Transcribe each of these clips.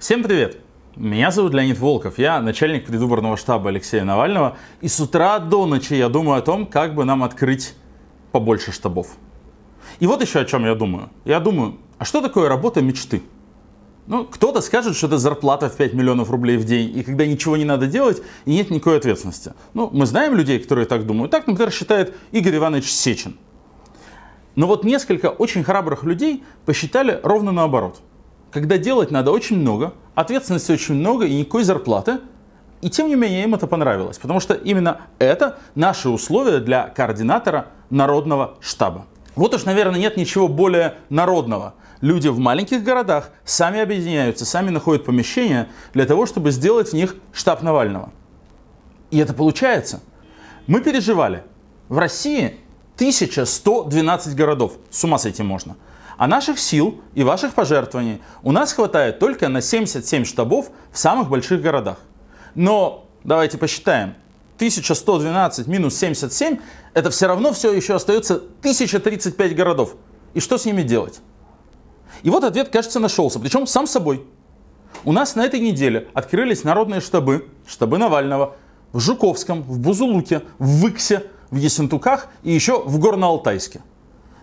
Всем привет! Меня зовут Леонид Волков, я начальник предвыборного штаба Алексея Навального, и с утра до ночи я думаю о том, как бы нам открыть побольше штабов. И вот еще о чем я думаю. Я думаю, а что такое работа мечты? Ну, кто-то скажет, что это зарплата в 5 миллионов рублей в день, и когда ничего не надо делать, и нет никакой ответственности. Ну, мы знаем людей, которые так думают. Так, например, считает Игорь Иванович Сечин. Но вот несколько очень храбрых людей посчитали ровно наоборот – когда делать надо очень много, ответственности очень много и никакой зарплаты. И тем не менее им это понравилось, потому что именно это наши условия для координатора народного штаба. Вот уж, наверное, нет ничего более народного. Люди в маленьких городах сами объединяются, сами находят помещения для того, чтобы сделать в них штаб Навального. И это получается. Мы переживали. В России 1112 городов. С ума сойти можно. А наших сил и ваших пожертвований у нас хватает только на 77 штабов в самых больших городах. Но давайте посчитаем. 1112 минус 77 это все равно все еще остается 1035 городов. И что с ними делать? И вот ответ, кажется, нашелся, причем сам собой. У нас на этой неделе открылись народные штабы, штабы Навального, в Жуковском, в Бузулуке, в Выксе, в Ессентуках и еще в Горно-Алтайске.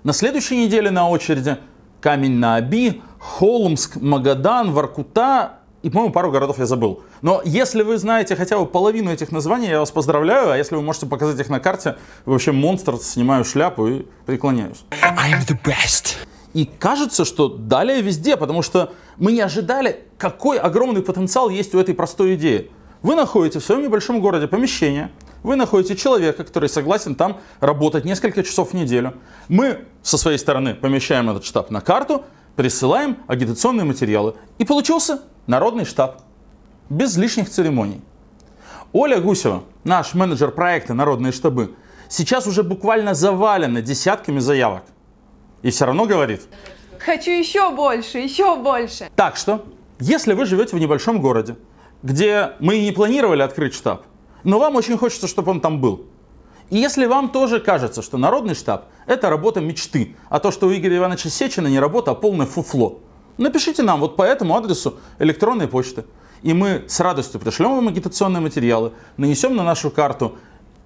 На следующей неделе на очереди Камень на Оби, Холмск, Магадан, Воркута и, по-моему, пару городов я забыл. Но если вы знаете хотя бы половину этих названий, я вас поздравляю, а если вы можете показать их на карте, вообще монстр, снимаю шляпу и преклоняюсь. I'm the best. И кажется, что далее везде, потому что мы не ожидали, какой огромный потенциал есть у этой простой идеи. Вы находите в своем небольшом городе помещение, вы находите человека, который согласен там работать несколько часов в неделю. Мы со своей стороны помещаем этот штаб на карту, присылаем агитационные материалы. И получился народный штаб. Без лишних церемоний. Оля Гусева, наш менеджер проекта «Народные штабы», сейчас уже буквально завалена десятками заявок. И все равно говорит. Хочу еще больше, еще больше. Так что, если вы живете в небольшом городе, где мы и не планировали открыть штаб, но вам очень хочется, чтобы он там был. И если вам тоже кажется, что народный штаб – это работа мечты, а то, что у Игоря Ивановича Сечина не работа, а полное фуфло, напишите нам вот по этому адресу электронной почты. И мы с радостью пришлем вам агитационные материалы, нанесем на нашу карту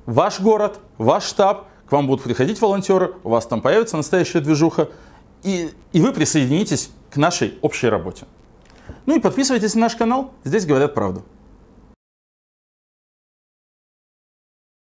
ваш город, ваш штаб, к вам будут приходить волонтеры, у вас там появится настоящая движуха, и, и вы присоединитесь к нашей общей работе. Ну и подписывайтесь на наш канал, здесь говорят правду.